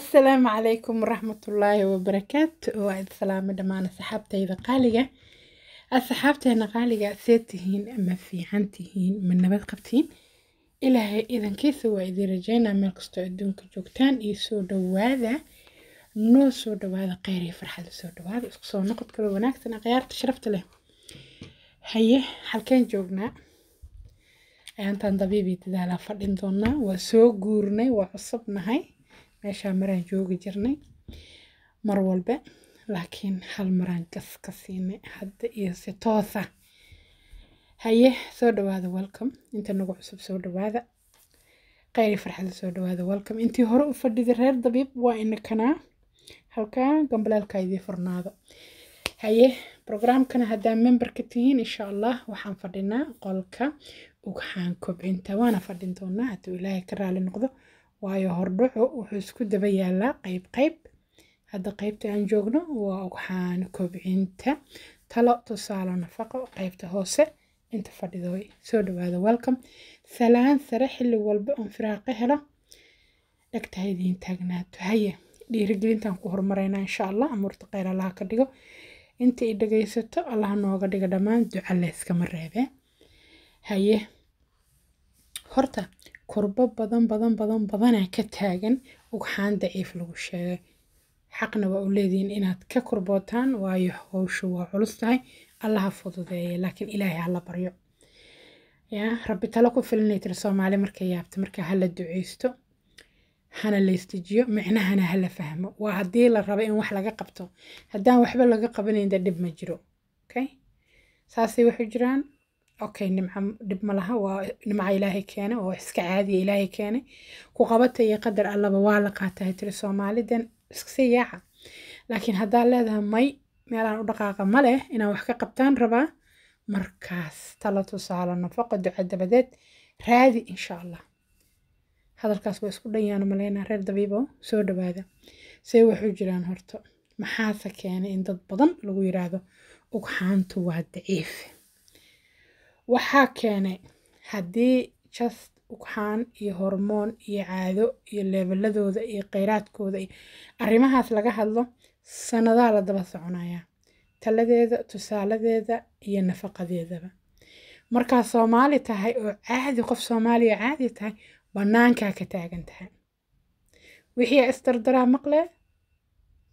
assalaamu calaykum waraxmatullaahi wabarakaatu waa id salaamo dhammaan asxaabtayda qaaliga asxaabteena qaaliga see tihiin ma fiican tihiin ma nabad qabtiin ilaahay idankiisa waa idin rajeynaa meel kastoo adduunka joogtaan iyo soo dhawaada noo soo dhawaada kheyr iyo farxada soo dhawaada isku soo noqod kaloo wanaagsan akhyaarta sharafta leh haye halkeen joognaa ayaantaan dabiibii dadaalaa fadhin doonaa waa soo guurnay waa cusubnahay meeshaa maraan joogi jirnay mar walba laakiin hal maraan gas ka siinay hadda iyo si toosa ah. haye soo dhawaada welcome inta nagu cusub soo dhawaada qayri farxada soo dhawaada welcome intii hore u fadhida reer dabiib waa inakanaa halkaa gambalaalka idii furnaado haye brograamkana haddaa memberka tihiin insha allah waxaan fadhinaa qolka ugxaan kobcinta waana fadhin doonaa hadduu ilaahay ka raali noqdo waayo hordhacu wuxuu isku daba yaalaa qayb qayb hadda qaybta aan joogno waa waxaan kobcinta talo tusaalo nafaqo qaybta hoose inta fadhido soo dhawaada welcom salaan sare xilli walba oon firaaqa helo dhegtaha idiin taagnaato haye dhiirigelintaan ku hormarayna insha allah amuurta kheyr allaha ka dhigo inta i dhagaysato allaha nooga dhiga dhammaan duca leeskama reebee haye horta kurbo badan badan badan badanaa ka taagan ugxaan daciif lagu sheegay xaqna waa u leedihiin inaad ka kurbootaan waayo howshu waa culus tahay allaha fududeeya laakiin ilaahay hala baryo yaa rabbi talo ku filanay tiri soomaali markay yaabta markaa hala duceysto hana laystijiyo micnahana hala fahmo waa haddii la rabo in wax laga qabto haddaan waxba laga qabanayn dee dhib ma jiro okay saasay waxu jiraan okay nimca dhib malaha waa nimca ilaahay keene oo iska caadiya ilaahay keene ku qabata iyo qadar allaba waa la qaata tiri soomaaliden iskasii yaaca laakiin haddaa leedahay may meelaan u dhaqaaqa ma leh inaan wax ka qabtaan rabaa markaas tala tusaalo nafaqo duca dabadeed raadi insha allah hadalkaas waa isku dhanyaan maleynaa reer dabiibo soo dhawaada say waxu jiraan horto maxaase keenay in dad badan lagu yiraahdo ugxaantu waa daciif Waxaa keenay haddii CHASD, ugxan iyo hormoon iyo caado iyo leebeladooda iyo kheyraadkooda iyo arrimahaas laga hadlo sanadaa la daba soconayaa taladeeda tusaaladeeda iyo nafaqadeedaba markaa soomaali tahay oo caadi qof soomaaliya caadi tahay bannaankaa ka taagan tahay wixii istardaraa maqlee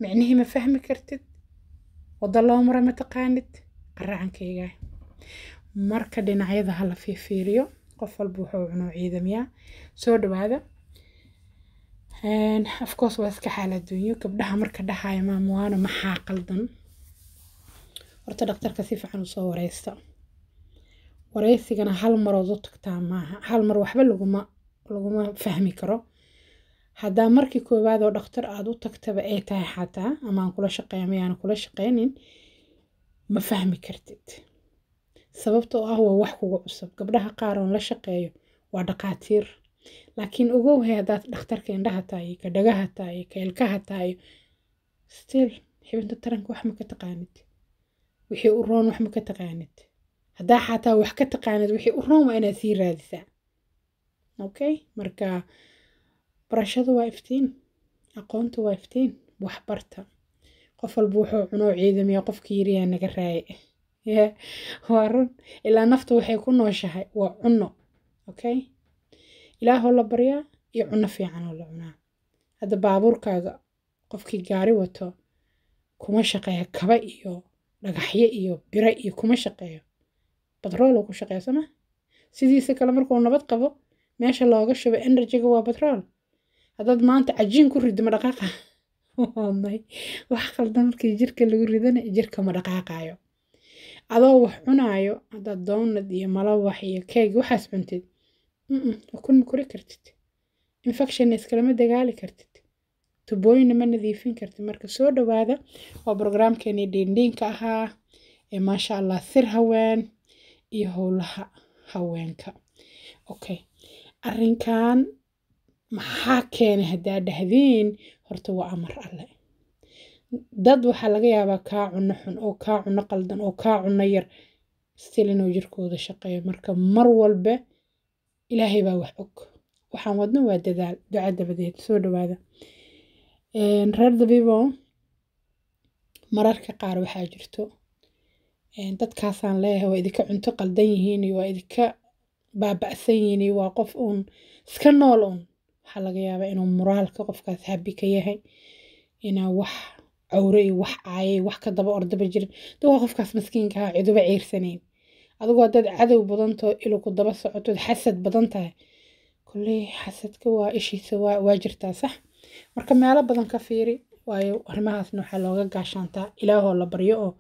micnihii ma fahmi kartid waddo loo mara ma taqaanid qaracankaygaa marka dhinacyada hala fiirfiiriyo qof walba wuxuu cunuu ciidamiyaa soo dhawaada afcourse waa iska xaaladoonyo gabdhaha marka dhahaya maamuwaano maxaa qaldan horta dhakhtarka si fiican usoo wareysta wareysigana hal marood u tagtaa maaha hal mar waxba laguma laguma fahmi karo haddaa markii koowaad oo dhaktar aada u tagtaba ay tahay xataa ama kula shaqeeya mayaan kula shaqeynin ma fahmi kartid sababtoo ah waa wax kuga cusub gabdhaha qaar oon la shaqeeyo waa dhaqaatiir laakiin ogowhay haddaad dhakhtarka indhaha tahay ka dhagaha tahay ka ilkaha tahay still xibinta taranka wax ma ka taqaanid wixii u roon wax ma ka taqaanid haddaa xataa wax ka taqaanid wixii u roon waa inaad sii raadisaa okay marka barashadu waa iftiin aqoontu waa iftiin waxbarta qof walba wuxuu cunoo ciidamiya qofka yiriyaa naga raaye waa run ilaa nafta waxay ku nooshahay waa cunno okay ilaahoo la baryaa iyo cunno fiicanoo la cunaa hadda baabuurkaaga qofkii gaari wato kuma shaqeeya kaba iyo dhagaxyo iyo bira iyo kuma shaqeeyo batrooloo ku shaqeeya sidiisa kale markuu nabad qabo meesha looga shubo enerjiga waa batrool haddaad maanta cajiin ku rido madhaqaaqa wax qaldan markii jirka lagu ridana jirka ma adoo wax cunaayo haddaad doonad iyo malawax iyo keeg waxaas cuntid ukun ma kori kartid infection iskalama dagaali kartid tubooyinna ma nadiifin kartid marka soo dhawaada waa brograamkeenii dhiindhiinka ahaa ee maasha allah sir haween iyo howlaha haweenka okay arrinkan maxaa keenay haddaa dhahdiin horta waa amar alleh dad waxaa laga yaabaa kaa cuno xun oo kaa cuno qaldan oo kaa cuno yar stil inuu jirkooda shaqeeyo marka mar walba ilaahay baa wax og waxaan wadno waa dadaal duca dabadeed soo dhawaada reer dabiibo mararka qaar waxaa jirto dadkaasaan leeyahay waa idinka cunto qaldan yihiin waa idinka baaba'san yihiin waa qof uun iska nool uun waxaa laga yaabaa inuu muraalka qofkaas habi ka yahay inaa wax awrey wax caayey wax ka daba ordaba jirin de waa qofkaas maskiinkaha ah, ciduba ciirsaneyn adigoo haddaad cadow badantoo ilu ku daba socotood xasad badan tahay kolley xasadka waa ishiisa waa jirtaa sax marka meelo badan ka fiiri waayo arrimahaasna waxaa looga gaashaantaa ilaahoo la baryo oo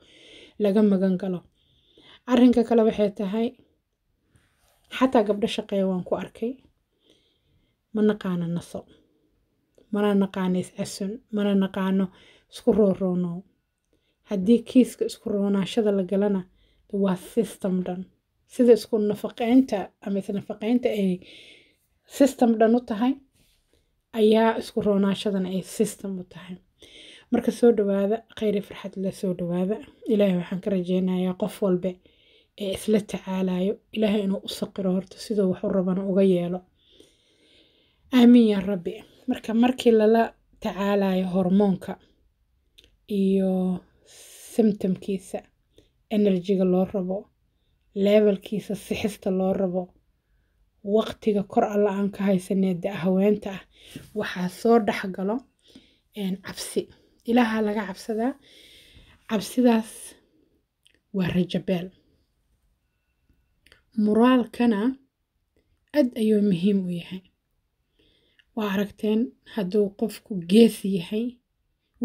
laga magan galo arrinka kale waxay tahay xataa gabdho shaqeeya waan ku arkay ma naqaano naso mana naqaano casun mana naqaano isku rooroonow haddii kiiska isku roonaashada la galana waa system dhan sida isku nafaqeynta ama isnafaqeynta ay system dhan u tahay ayaa isku roonaashadana ay system u tahay marka soo dhawaada kheyri farxad la soo dhawaada ilaahay waxaan ka rajeynayaa qof walbe ee isla tacaalayo ilaahay inuu u saqiro horta siduu waxu rabana uga yeelo aamiin yaa rabbi marka markii lala tacaalayo hormoonka iyo symptomkiisa enerjiga loo rabo levelkiisa sixista loo rabo waqtiga kor alla aan ka haysanee de haweenta ah waxaa soo dhex galo cabsi ilaahaa laga cabsadaa cabsidaas waa rajabeel muraalkana aad ayuu muhiim u yahay waa aragteen hadduu qofku gees yahay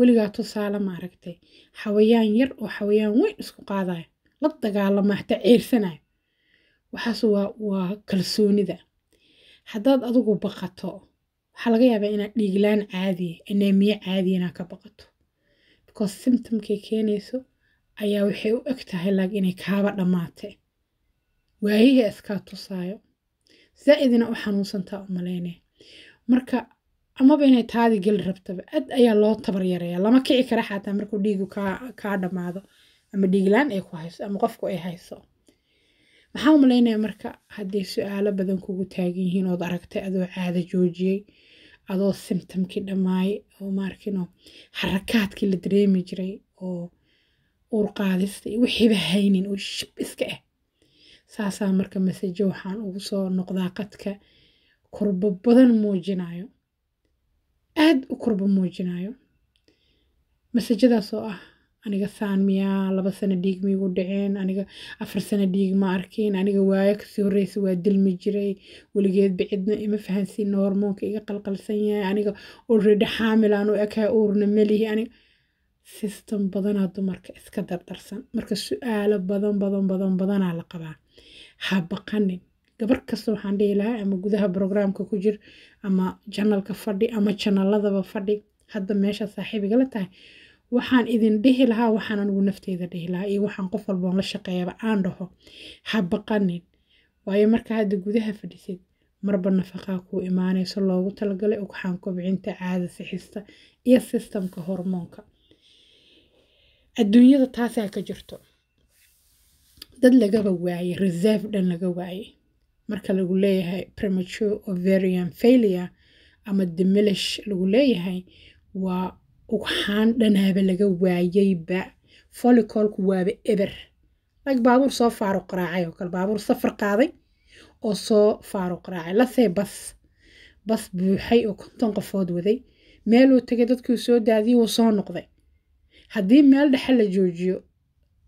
weligaa tusaale ma aragtay xawayaan yar oo xawayaan weyn isku qaadaya la dagaalama hata ceyrsanayo waxaas waa kalsoonida haddaad adigu baqato waxaa laga yaabaa inaad dhiiglaan caadiya anaamiye caadiya inaad ka baqato because symptomkay keenayso ayaa waxay u eg tahay laag inay kaaba dhammaatee waayahi iskaa tusaayo zaa'idina u xanuunsantaa u malaynaya marka amaba inay taadi geli rabtaba aad ayaa loo tabar yareeya lama kici kara xataa markuu dhiigu kaa dhamaado ama dhiiglaan ay ku hayso ama qofku ay hayso maxaa umalaynaya marka hadday su-aalo badan kugu taagan yihiin ood aragtay adoo caada joojiyey adoo simtomkii dhammaayay oo maarkino xarakaadkii la dareemi jiray oo uurqaadista iyo wixiiba haynin oo shib iska ah saasaa marka masajo waxaan ugu soo noqdaa qadka korbo badan muujinayo aada u kurba muujinayo masajadaasoo ah aniga saan miyaa laba sano dhiig maigu dhaceen aniga afar sano dhiig ma arkin aniga waayo kasii horeysa waa dilmi jiray weligeedba cidna ima fahansiina hormoonka iga qalqalsan yahay aniga already xaamilaan u ekahay uurna melihi aniga sistem badanaa dumarka iska dardarsan marka su-aalo badan badan badan badanaa la qabaa ha baqanin gabar kasta waxaan dhihi lahaa ama gudaha brograamka ku jir ama janalka fadhi ama janaladaba fadhi hadda meesha saaxiibigala tahay waxaan idin dhihi lahaa waxaan anigu nafteyda dhihi lahaa iyo waxaan qof walboon la shaqeeyaba aan dhaho ha baqanin waayo marka hadda gudaha fadhisid marba nafaqaa kuu imaanayso loogu talagalay ugxaan kobcinta caada sixista iyo sistamka hormoonka adduunyada taasaa ka jirto dad lagaba waaye reserve dhan laga waaye marka lagu leeyahay premature ovarian failure ama dimilish lagu leeyahay waa ugxaan dhanaaba laga waayeyba folicolku waaba eber like baabuur soo faaruq raacay oo kale baabuur safar qaaday oo soo faaruq raacay lasee bas bas buuxay oo konton qofood waday meeluu tegay dadkuu soo daadiyay wuu soo noqday haddii meel dhexe la joojiyo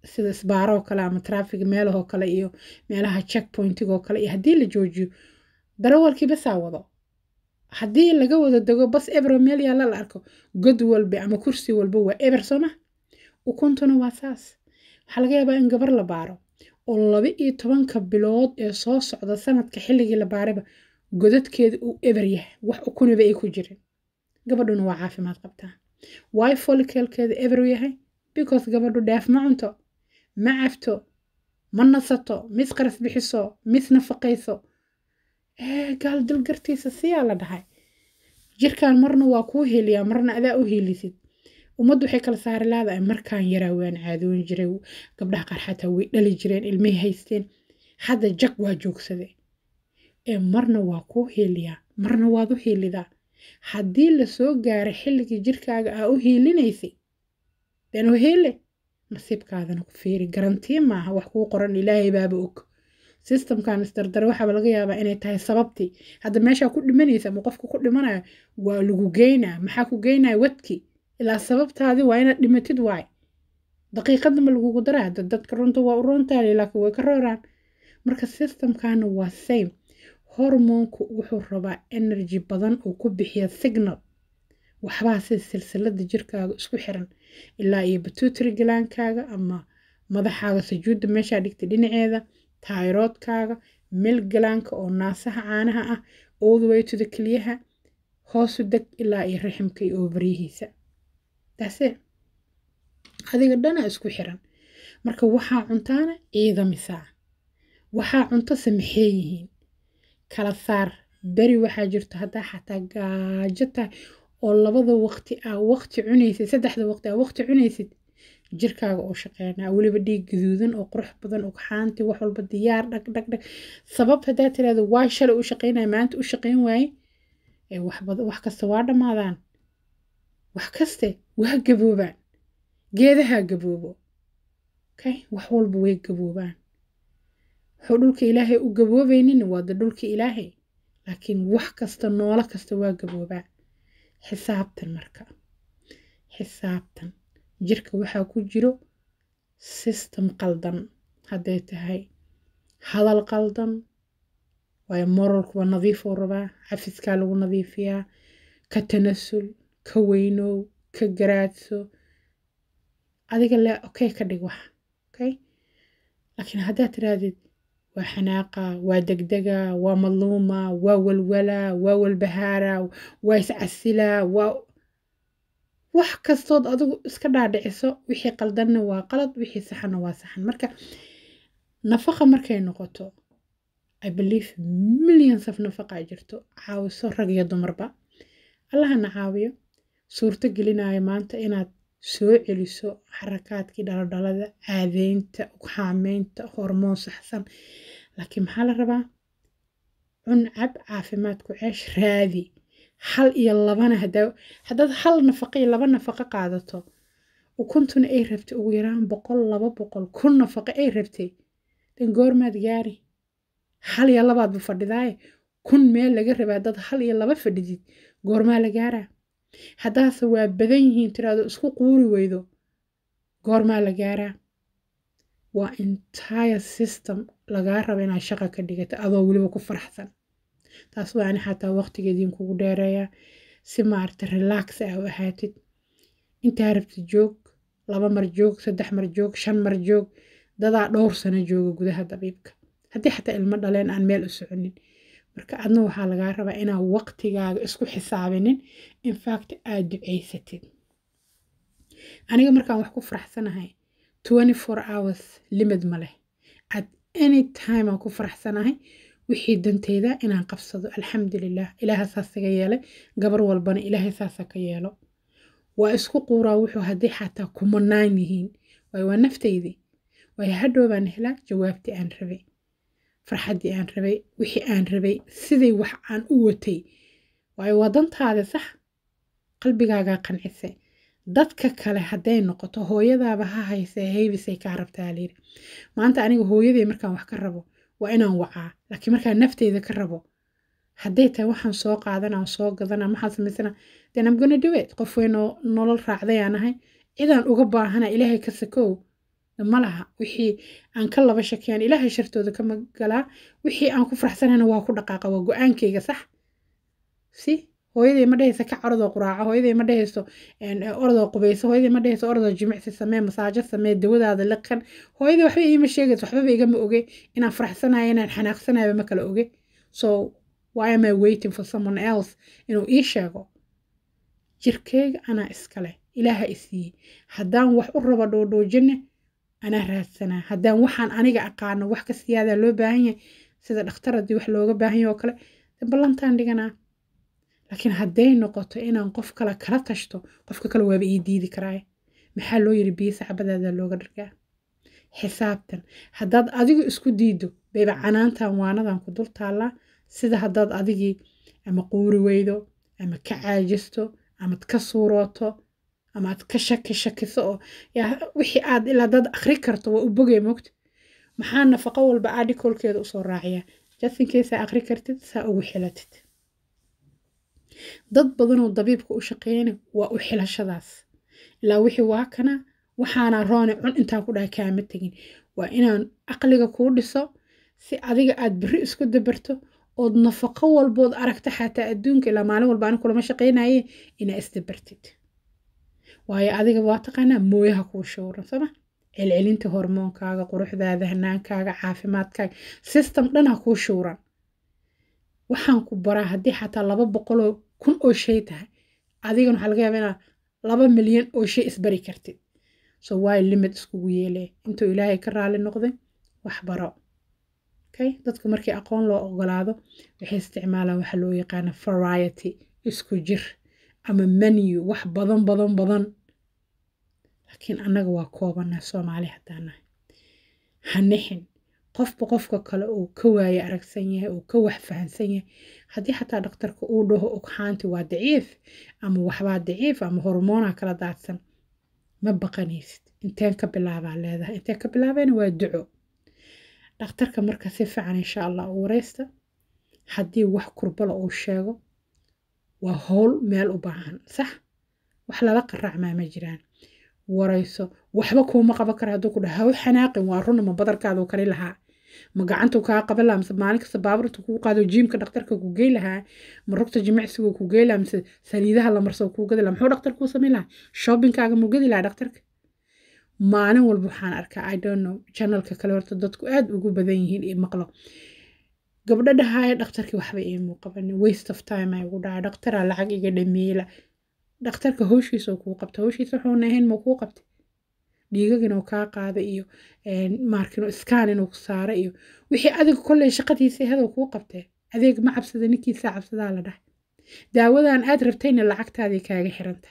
sida isbaaroo kale ama trafig meelaho kale iyo meelaha checkpointigoo kale iyo haddii la joojiyo darawalkii basaa wado haddii laga wada dego bas ebro meel yaalla la arko god walba ama kursi walba waa eber soo ukuntuna waa saas waxaa laga yaabaa in gabar la baaro oo laba iyo tobanka bilood ee soo socda sanadka xilligii la baarayba godadkeeda uu eber yahay wax ukunaba ay ku jirin gabadhuna waa caafimaad qabtaa way folikelkeeda eber yahay because gabadhu dheef cunto ma cabto ma nasato mis qaras bixiso mis nafaqayso gaal dulgartiisa siyaa la dhahay jirkaan marna waa kuu heliyaa marna adaa u helisid ummaddu waxay kala saari laadaay markaan yaraa waan caadoon jiray gabdhaha qaar xataa way dhali jireen ilmay haysteen hadda jag waa joogsade ee marna waa kuu hiiliyaa marna waad u hiilidaa haddii la soo gaaro xilligii jirkaaga aa u hiilinaysay danoo heele nasiibkaadana ku fiiri garantii maaha wax kuu qoran ilaahay baaba og sistamkan isdardare waxaaba laga yaabaa inay tahay sababtii hadda meeshaa ku dhimanaysa ama qofka ku dhimanayo waa lagu geynaa maxaa ku geynaya wadkii ilaa sababtaadii waa inaad dhimatid waay daqiiqadda ma lagugu daraa da dadka runta waa u roontaali laakiin way ka rooraan marka sistamkana waa same hormoonku wuxuu rabaa energy badan oo ku bixiya signal waxbaa sida silsilada jirkaaga isku xiran ilaa iyo batuutary galaankaaga ama madaxaaga sujuudda meeshaa dhigtay dhinaceeda tayroodkaaga meel galaanka oo naasaha caanaha ah allthewaytoda keliyaha hoosu deg ilaa iyo raximka iyo oobaryihiisa daase adiga dhana isku xiran marka waxaa cuntaana ciidamisaa waxaa cuntase maxay yihiin kala saar beri waxaa jirto haddaa xataa gaajo tahay oo labada waqti aa ah, waqti cunaysid saddexda waqti aa ah, waqti cunaysid jirkaaga oo shaqeynaa weliba dhiig gaduudan oo qurux badan oo kaxaanti wax walba diyaar dhag dhag dhag sabab haddaa tiraahdo waa shalay u shaqeynaya maanta u shaqeyn waaye wax kasta waa dhammaadaan wax kaste waa gaboobaan geedahaa gaboobo okay wax walba way gaboobaan wuxuu dhulka ilaahay u gaboobaynin waa de dhulka ilaahay laakiin wax kasta noolo kasta waa gaboobaan xisaabtan marka xisaabtan jirka waxaa ku jiro system qaldan hadday tahay hadal qaldan waayo moralkuwa nadiifuu rabaa xafiskaa lagu nadiifiyaa ka tanasul ka weynow ka garaadso adiga le okay ka dhig wax okay laakiin haddaad tiraadid waa xanaaqa waa degdega waa madluuma waa walwala waa walbahaara waa iscasila waa wax kastood adigu iska dhaadhiciso wixii qaldanna waa qalad wixii saxanna waa saxan marka nafaqa markay noqoto i believe millions of nafaqaa jirto caawiso rag iyo dumarba allahana caawiyo suurto gelinayo maanta inaad soo celiso xarakaadkii dhaldhalada caadaynta xaameynta hormoon saxsan laakiin maxaa la rabaa cun cab caafimaad ku ceesh raadi hal iyo labana hadaad hal nafaqa iyo laba nafaqa qaadato ukuntuna ay rabtay ugu yaraan boqol laba boqol kun nafaqa ay rabtay dan goormaad gaari hal iyo labaadba fadhidaaye kun meel laga rabaa haddaad hal iyo laba fadhidid goormaa la gaaraa haddaase waa badan yihiin tiraado isku quuri weydo goormaa la gaaraa waa entire system lagaa raba inaad shaqa ka dhigata adoo weliba ku faraxsan taas waa ani xataa waqtigeediin kugu dheereeyaa si maaragta relax ah u ahaatid intaa rabti joog laba mar joog saddex mar joog shan mar joog dadaa dhowr sano jooga gudaha dabiibka haddii xataa ilmo dhaleen aan meel u soconin marka adna waxaa lagaa rabaa inaa waqtigaaga isku xisaabinin infact aad duceysatid aniga markaan wax ku faraxsanahay hours limid ma leh at any time aan ku faraxsanahay wixii danteyda inaan qabsado alxamdulilah ilaaha saasaga yeelay gabar walbana ilaahay saasa ka yeelo waa isku quuraa wuxuu hadday xataa kumanaan yihiin waay waa naftaydii way hadhoobaan baan helaa jawaabtii aan rabay farxaddii aan rabay wixii aan rabay siday wax aan u watay waayo waa dantaada sax qalbigaagaa qancisay dadka kale hadday noqoto hooyadaaba ha haysee heybisay kaa rabtaa layidhi maanta aniga hooyaday markaan wax ka rabo waa inaan wacaa laakiin markaa nafteyda ka rabo hadday tahay waxaan soo qaadanaa soo gadanaa maxaan samaysana then I'm gonna do it qof weynoo nolol raacday aan ahay cidaan uga baahana ilaahay ka sakow ma wixii aan ka laba shakiyan ilaahay shartooda ka magalaa wixii aan ku faraxsanayna waa ku dhaqaaqa waa go-aankayga sax si hooyaday ma dhehayso ka orodoo quraaca hooyaday ma dhehayso orodoo qubayso hooyaday ma dhehayso orodoo jimicsi samee masaajo samee dawadaada liqan hooyaday waxba iima sheegayso waxbaba igama oge inaan faraxsanayo inaan xanaaqsanayo ma kala oge so why am I waiting for someone else inuu ii sheego jirkeyga anaa iskale ilaaha isiiye haddaan wax u rabo dhoodhoojinne anaa raadsanaa haddaan waxaan aniga aqaano wax ka siyaadaa loo baahan yahay sida dhakhtar haddii wax looga baahan oo kale balantaan dhiganaa laakiin hadday noqoto inaan qof kale kala tashto qofka kale waaba ii diidi karaay maxaa loo yiri biyo sacbadaadaa looga dhargaa xisaabtan haddaad adigu isku diido bayba canaantan waanadan ku dul taallaa sida haddaad adigii ama quuri weydo ama ka caajisto amad ka suurooto ama aad ka shaki shakiso oo wixii aad ilaa dad akri karto waa u bogay mogta maxaa nafaqo walba adikolkeeda usoo raaciya jasinkeesaa akhri kartid saa ugu xilatid dad badanoo dabiibka u shaqeeyana waa u xilashadaas ilaa wixii waa kana waxaana roone cun intaan ku dhaha kaama tegin waa inaan aqliga kuu dhiso si adiga aad beri isku dabarto ood nafaqo walbood aragto xataa adduunka ilaa maalin walba ani kulama shaqeynaye inaa isdabartid waayo adiga waa taqaanaa mooyaha kuu shuuran sooma celcelinta hormoonkaaga quruxdaada hanaankaaga caafimaadkaaga system dhan kuu showran waxaan ku baraa haddii xataa laba boqoloo kun oo shay tahay adigan waxaa laga yaaba inaa laba milyan oo shay isbari kartid so waayo limid iskugu yeelee intuu ilaahay ka raali noqday wax okay dadku markii aqoon loo ogolaado waxay isticmaalaan waxa loo yaqaana variety isku jir ama menu wax badan badan badan laakiin annaga waa koobana soomaali haddaan ha nixin qofba qofka kale uu ka waaye aragsan yahay uu ka wax fahansan yahay haddii xataa dhakhtarka uu dhaho ogxaanti waa daciif ama waxbaa daciif ama hormoonaa kala daadsan ma baqanaysid inteen ka bilaabaa leedahay inteen ka bilaabeyna waa duco dhakhtarka marka si fiican insha allah u wareysta haddii wax kurbala uu sheego waa howl meel u baahan sax wax lala qaraacmaa ma jiraan warayso waxba kuuma qaban kara hadduu ku dhaha haw xanaaqin waa runa ma badarkaaduu kari lahaa ma gacantuu kaa qaban lahaa mise maalin kasta baabuurta kuu qaado jiimka dhakhtarka ku gey lahaa ma rugta jimicsiga kuu gey lahaa mise saliidaha la marsa kuu gadi lahaa muxuu dhakhtar kuu samayn lahaa shoppingkaaga muu gadi lahaa dhakhtarka maalin walba waxaan arkaa i don't know janalka kale horta dadku aad ugu badan yihiin ee maqlo gabdho dhahaaye waxba iimu qabanin waste of time ay ugu dhaca dhakhtaraa lacag iga dhameela dhakhtarka howshiisa kuu qabta howshiisa waxuuna ahayn ma kuu qabta dhiigag inuu kaa qaada iyo eh, maarkino iskaan inuu ku saara iyo wixii adiga kolley shaqadiisa ehadoo kuu qabtee adeeg ma cabsada ninkiisaa cabsadaa la dhaha daawadan aad rabtayna lacagtaadii kaaga xiranta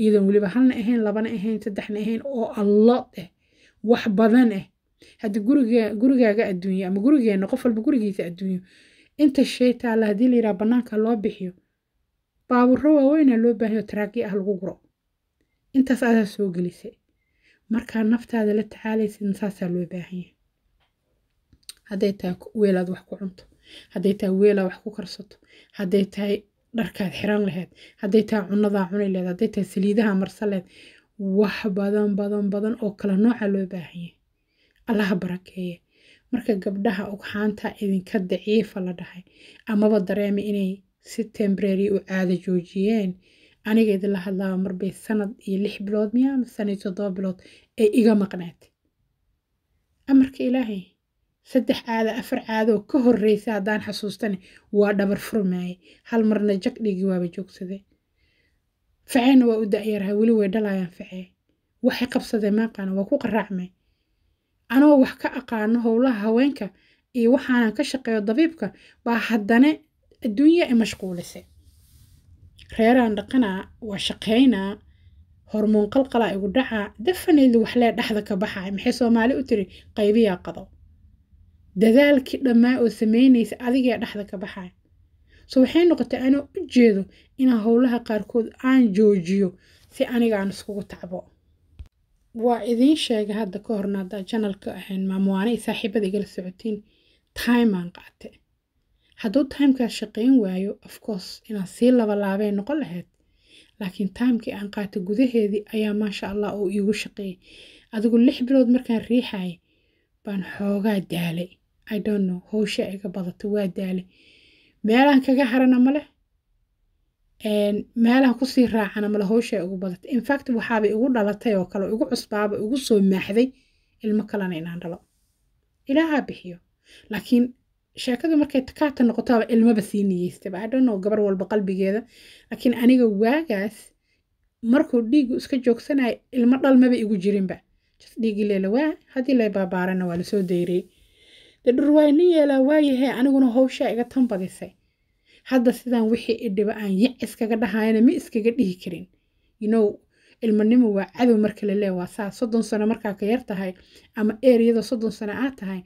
iyadoon weliba halna ahayn labana ahayn saddexna ahayn oo allod ah eh, wax badan ah hadda guriga gurigaaga adduunyo ama gurigeenna qof walba gurigiisa adduunyo inta shay taalla haddii layiraa bannaanka loo bixiyo baaburo waaweynaa loo baahayo taraagiya ah lagu guro intaas adaa soo gelisay markaa naftaada la tacaalaysa saasaa loo baahanya hadday tahay weelaad wax ku cunto hadday tahay weelaa wax ku karsato hadday tahay dharkaad xiran laheed haday tahay cunadaa cuni laheyd hadday tahay saliidaha marsan laheyd wax badan badan badan oo kale nooca loo baahanya allaha barakeeye marka gabdhaha ugxaantaa idinka daciifa la dhahay amaba dareema inay si tembrary u caada joojiyeen aniga idinla hadlaaba marbay sanad iyo lix bilood miya ama sanad iyo toddoba bilood ay iga maqnaatay amarka ilaahay saddex caada afar caado ka horreysa haddaan xasuustane waa dhabar furmaaye hal marna jagdhigii waaba joogsade faceyna waa u da'yarahay weli way dhalaayaan facee waxay qabsadeen maaqaana waa ku qaraacmay anoo wax ka aqaano howlaha haweenka iyo waxaanan ka shaqeeyo dabiibka baa haddane adduunya ay mashquulise reeraan dhaqanaa waa shaqaynaa hormoon qalqalaa igu dhacaa dafanayda waxlee dhexda ka baxaay maxay soomaali u tiri qaybiyaa qado dadaalkii dhammaa oo samaynaysa adigee dhexda ka baxaay so waxay noqotay anoo u jeedo inaan howlaha qaarkood aan joojiyo si anigaan iskugu tacbo waa idiin sheegay hadda ka horna janalka ahayn maamuwaane iyo igala socotiin taimaan qaate hadduu timeka shaqeyn waayo afcourse inaad sii labalaabay noqon lahayd laakiin timekii aan qaatay gudaheedii ayaa maasha allah oo iigu shaqeeyay adigu lix bilood markaan riixay baan xoogaa daalay i don't know howsha iga badata waa daalay meelaan kaga harana male meelaan kusii raacana male howsha igu badatay infact waxaaba igu dhalatay oo kale igu cusbaaba igu soo maaxday ilmo kalena inaan dhalo ilaahaa bixiyo laakiin sheekadu markay takaata noqotoaba ilmaba sii niyeystaba adhano gabar walba qalbigeeda laakiin aniga waagaas markuu dhiigu iska joogsanayo ilmo dhalmaba igu jirinba jasdhiigii leela waa haddii lay baabaarana waa lasoo dayrey dee dhurwaayna yeelaa waayahee aniguna howshaa iga tanbadisay hadda sidaan wixii idhiba aan yac iskaga dhahayana ma iskaga dhihi karin ynow ilmanimo waa cadow marka la saa soddon sano markaa ka yar tahay ama eeriyada soddon sano aad tahay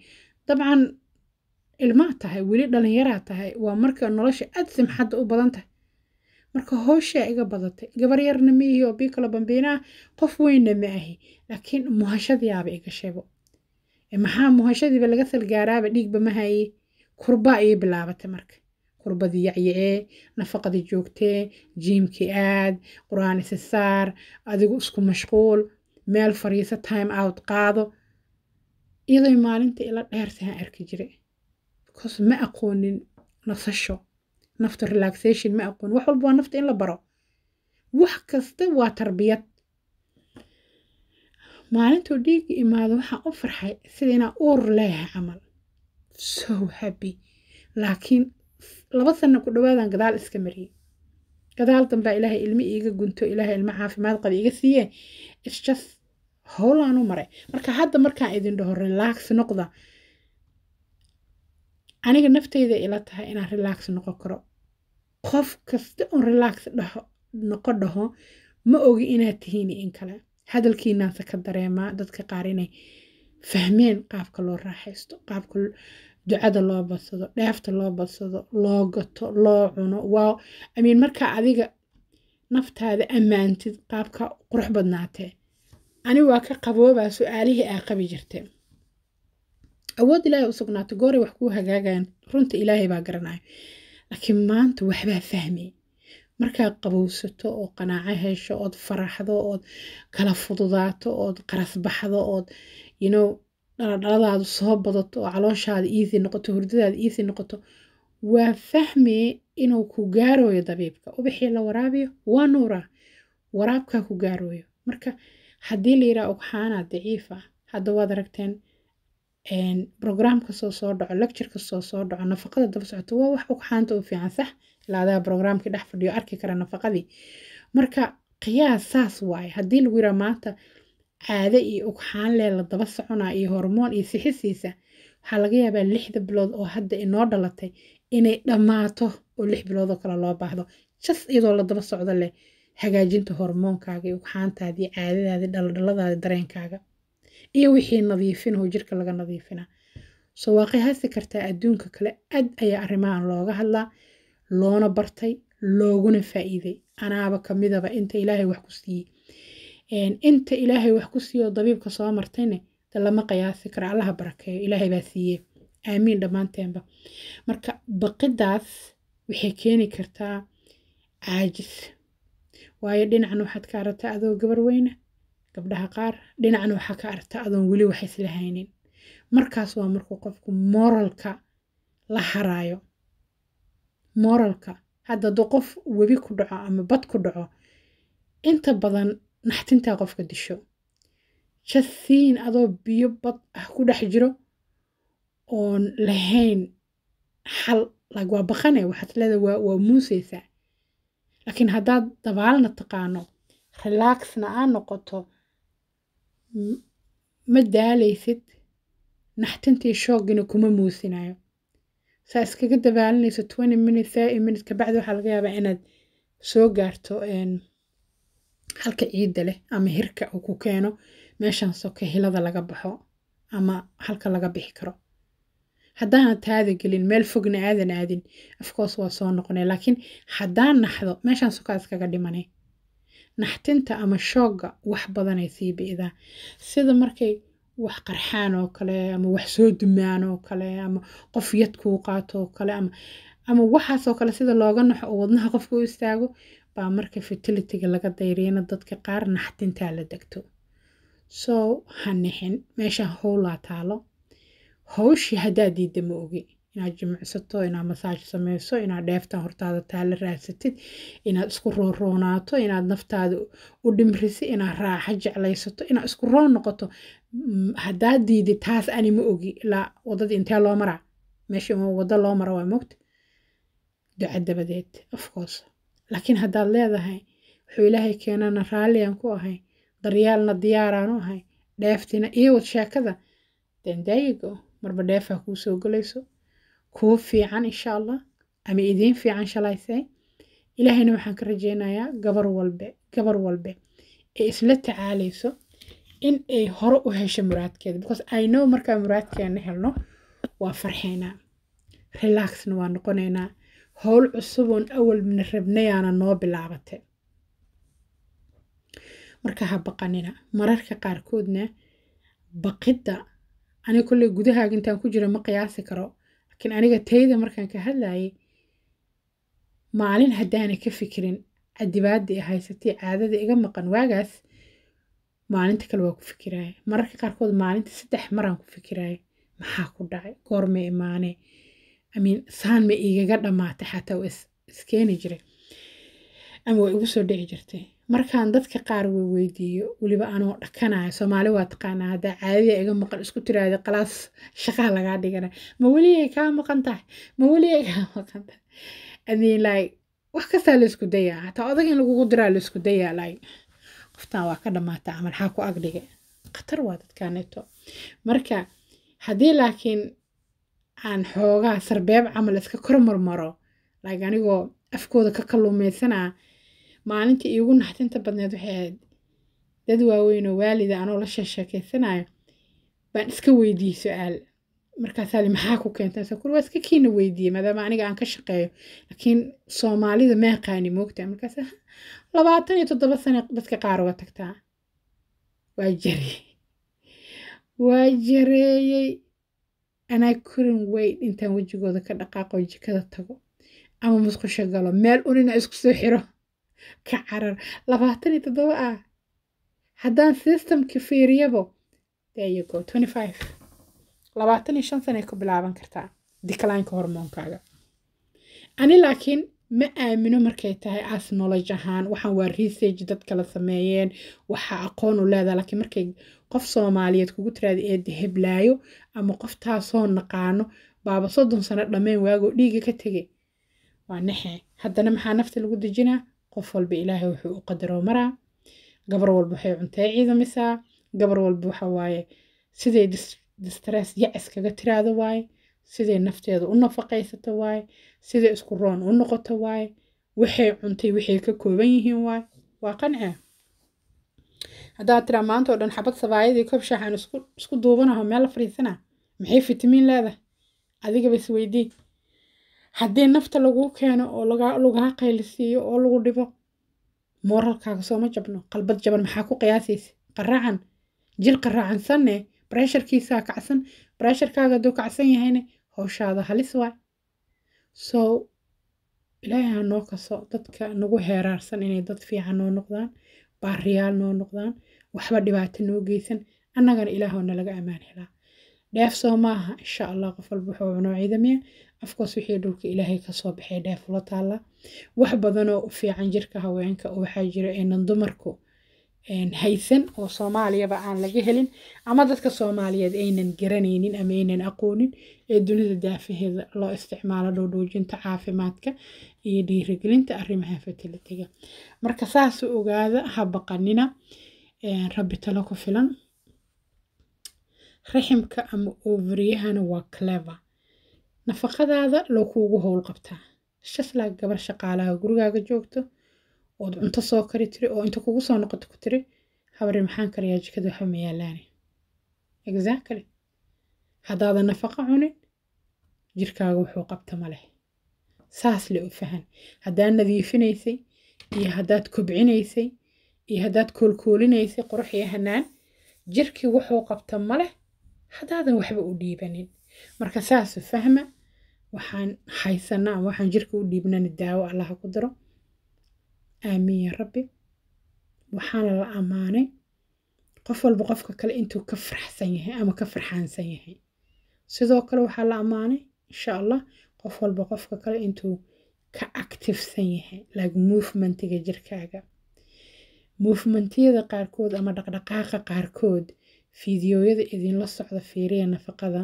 dabcan ilmaa tahay weli dhalinyaraa tahay waa marka nolosha aad simxadda u badan tahay marka howshaa iga badatay gabar yarna ma ihi oo bii kala bambiinaa qof weynna ma ahi laakiin muhashadiyaaba iga sheego e maxaa muhashadiiba laga salgaaraaba dhiigba ma haye kurbaa ii bilaabatay marka kurbadii yacyacee nafaqadii joogtee jiimkii aad qur-aan saar adigu isku mashquul meel fariiso time out qaado iyadooy maalinta ila dheertahan arki jiray because ma aqoonin nasasho nafta relaxation ma aqoon wax walba waa nafta in la baro wax kasta waa tarbiyad maalintuu dhiigga imaado waxaan u farxay sida inaa uur leeyahay camal so happy laakiin laba sanna ku dhawaadaan gadaal iska mariyay gadaal dambaa ilaahay ilmi iiga gunto ilaahay ilmo caafimaad qaba iga siiye isjust howlaanu maray marka hadda markaan idin dhaho relax noqda aniga nafteyda ila tahay inaan relax noqon karo qof kasta oon relax noqo dhaho ma ogi inaad tihiini in kale hadalkiinaase ka dareemaa dadka qaar inay fahmeen qaabka loo raaxaysto qaabka ducada loo badsado dheefta loo badsado loo gato loo cuno waaw amiin markaa adiga naftaada ammaantid qaabka qurux badnaatee ani waa ka qaboobaa su-aalihii aa qabi jirtee awood ilaahay u sugnaato gooray wax kuu hagaagayaan runta ilaahay baa garanayo laakiin maanta waxbaa fahmi markaad qabowsato ood qanaaco hesho ood faraxdo ood kala fududaato ood qarasbaxdo ood ynow dhaladhaladaadu soo badato oo calooshaada iisi noqoto hurdadaada iisi noqoto waa fahmi inuu ku gaarooyo dabiibka ubixii la waraabiyo waa nuuraa waraabkaa ku gaarooyo marka haddii la yiraa ugxaanaa daciifa hadda waad aragteen brograamka soo soo dhaco lectureka soo soo dhaco nafaqada daba socoto waa wax ugxaanta u fiican sax ilaa adaa brograamkii dhex fadhiyo arki kara nafaqadii marka qiyaas saas waaye haddii lagu yiraa maanta caade iyo ugxaan lee la daba soconaa iyo hormoon iyo sixisiisa waxaa laga yaabaa lixda bilood oo hadda inoo dhalatay inay dhammaato oo lix biloodoo kale loo baahdo jas iyadoo la daba socdo leh hagaajinta hormoonkaaga iyo ugxaantaadii caadadaadii dhaladhaladaadii dareenkaaga iyo wixii nadiifinhu jirka laga nadiifinaa sowaaqay hasi kartaa adduunka kale aad ayaa arrimahan looga hadlaa loona bartay looguna faa'iiday anaaba kamidaba inta ilaahay wax ku siiyey inta ilaahay wax ku siiyo dabiibka soo martayne de lama qiyaasi kara allaha barakeeyo ilaahay baa siiyey aamiin dhammaanteenba marka baqidaas waxay keeni kartaa caajis waayo dhinacna waxaad ka aragtaa adoo gabar weyna gabdhaha qaar dhinacna waxaa ka arta adoon weli wax islahaynin markaas waa markuu qofku moralka la haraayo moralka hadda haduu qof webi ku dhaco ama bad ku dhaco inta badan naxtintaa qofka disho jasiin adoo biyo bad ah ku dhex jiro oon lahayn xal lag waa baqane waxaad leeda waa muuseysaa laakiin haddaad dabaalna taqaano relaxna aa noqoto ma daalaysid naxtintii shoogina kuma muusinayo saa iskaga dabaalinayso twenty minute thirty minute kabacdi waxaa laga yaabaa inaad soo gaarto halka ciidda leh ama hirka uu ku keeno meeshan soka hilada laga baxo ama halka laga bixi karo haddaana taada gelin meel fogna aadan aadin afcourse waa soo noqonay laakiin haddaan naxdo meeshaan sokaa iskaga dhimanay naxtinta ama shoogga wax badanay sii bi'daa sida markay wax qarxaan oo kale ama wax soo dumaan oo kale ama qof yad kuu qaato oo kale ama ama waxaasoo kale sida looga naxo oo wadnaha qofka u istaago baa marka fertilitiga laga dayriyana dadka qaar naxtintaa la degto soo ha nixin meesha howlaa taalo hawshii haddaa diidda ma ogi inaad jimicsato inaad masaaj sameyso inaad dheeftan hortaada taala raadsatid inaad isku rooroonaato inaad naftaada u dhimrisi inaad raaxo jeclaysato inaad isku roon noqoto haddaad diidid taas ani ma ogi ilaa waddada intee loo maraa meesha wadda loo mara waa mogta duca dabadeed afcourse laakiin haddaad leedahay wuxuu ilaahay keenana raalliyaan ku ahay daryaalna diyaaraanu ahay dheeftina iyo wad sheekada dendayigo marba dheefaa kuu soo gelayso kuu fiican insha allah ama idiin fiican shalayse ilaahayna waxaan ka rajeynayaa gabar walbe gabar walbe ee isla tacaalayso in ay hore u hesho muraadkeeda because i know markaa muraadkeena helno waa farxaynaa relaxna waa noqonaynaa howl cusuboon awalna rabnayaana noo bilaabatay marka ha baqanina mararka qaarkoodna baqidda aniga kolley gudahaaga intaan ku jira ma qiyaasi karo laakiin aniga tayda markaan ka hadlaayay maalin haddaana ka fikirin caddibaadda i haysatay caadada iga maqan waagaas maalinta kale waa ku fikiraaya mararka qaarkood maalinta saddex maraan ku fikiraaya maxaa ku dhacay goorma imaane amiin saan ma iigaga dhammaatay xataa waa iskeeni jiray ama waa igu soo dhici jirtay markaan dadka qaar weydiiyo weliba anoo dhakanayo soomaali waa taqaanaa haddaa caadiya iga maqan isku tiraada qalaas shaqaa lagaa dhigana ma weligay kaa maqan tahay ma weligay kaa maqan tahay adiin laay wax kastaa la dayaa hataa odag in lagugu diraa la isku dayaa laay qoftaan waa ka dhammaata camal xaa ku agdhiga khatar waa dadkaaneeto marka haddii laakiin aan xoogaa sarbeeb camal iska kormarmaro laag anigoo afkooda ka kalluumaysanaa maalintii iigu naxdinta badneed waxay ahayd dad waaweynoo waalida anoo la sheesheekeysanayo baan iska weydiiyey su-aal markaasaa li maxaa ku keentaysa kuri waa iska kiina weydiiyey maadaama aniga aan ka shaqeeyo laakiin soomaalida ma moogtaa markaas labaatan iyo toddoba sana dadka qaar uga tagtaa waa jarey waa jareeyey anaa kurin weyn intaan wejigooda ka dhaqaaqo jikada tago ama musqusho galo meel un inaa isku soo xiro ka carar labaatan iyo toddoba ah haddaan systemki fiiriyabo dayago twenty five labaatan iyo shan sanay ku bilaaban kartaa diclineka hormoonkaaga ani laakiin ma aamino markay tahay as knowledge ahaan waxaan waa research dadka la sameeyeen waxaa aqoon u leedaha laakiin markay qof soomaaliyeed kugu tiraada eedda heblaayo ama qof taasoo naqaano baaba soddon sano dhammeen waagoo dhiiga ka tegay waa naxe haddana maxaa nafta lagu dejinaa qof walba ilaahay wuxuu u qadaroo maraa gabar walba waxay cuntay ciidamisaa gabar walba waxa waaye siday distress yacis kaga tiraado waaye siday nafteeda u nafaqaysato waaye siday isku roon u noqoto waaye waxay cuntay waxay ka kooban yihiin waaye waa qancee eh. haddaad tiraa maantao dhan xabad sabaayadii koob shaaxaan isku duubanaho meel la fariisana maxay fitamiin leedahay adigaba isweydii haddii nafta laguu keeno oo lagaa qaylisiiyo oo lagu dhibo mooralkaaga sooma jabno qalbad jaban maxaa ku qiyaasaysa qaraacan jir qaraacansanne bareesharkiisaa kacsan bareesharkaaga hadduu kacsan yahayne howshaada halis waay so ilaahay ha kaso dadka nagu heeraarsan inay dad fiican noo noqdaan baariyaal noo noqdaan waxba dhibaato noo geysan annagana ilaahoo nalaga ammaan helaa dheef soo maaha insha allah qof walba wuxuu cunoo ciidamiya afkaas wixii dhulka ilaahay kasoo baxay dhaafula taalla wax badanoo u fiican jirka haweenka waxaa jira inan dumarku haysan oo soomaaliyaba aan laga helin ama dadka soomaaliyeed aynan garanaynin ama aynan aqoonin ee dunida daafaheeda loo isticmaalo dhowdhoojinta caafimaadka iyo dhiirigelinta arrimaha fatilitiga marka saas ogaada ha baqanina rabbi talo ku filan raximka ama overiyahana waa clever nafaqadaada loo kuugu howl qabtaa shaslaa gabar shaqaalaha gurigaaga joogto ood cunto soo kari tiri oo inta kugu soo noqoto ku tiri habari maxaan karayaa jikada waxba ma yaalaane exactly haddaadan nafaqo cunin jirkaaga wuxuu qabta ma leh saas le u fahan haddaad nadiifinaysay iyo haddaad kobcinaysay iyo haddaad koolkoolinaysay qurux iyo hanaan jirkii wuxuu qabta ma leh haddaadan waxba u dhiibanin marka saas fahma waxaan haysanaa waxaan jirka u dhiibnana daawo allaha ku diro aamiin ya rabbi waxaana la ammaanay qof walba qofka kale intuu ka farxsan yahay ama ka farxaansan yahay sidoo kale waxaa la ammaanay insha allah qof walba qofka kale intuu ka activesan yahay like movementiga jirkaaga movementiyada qaarkood ama dhaqdhaqaaqa qaarkood fiidiyooyada idinla socda fiiriya nafaqada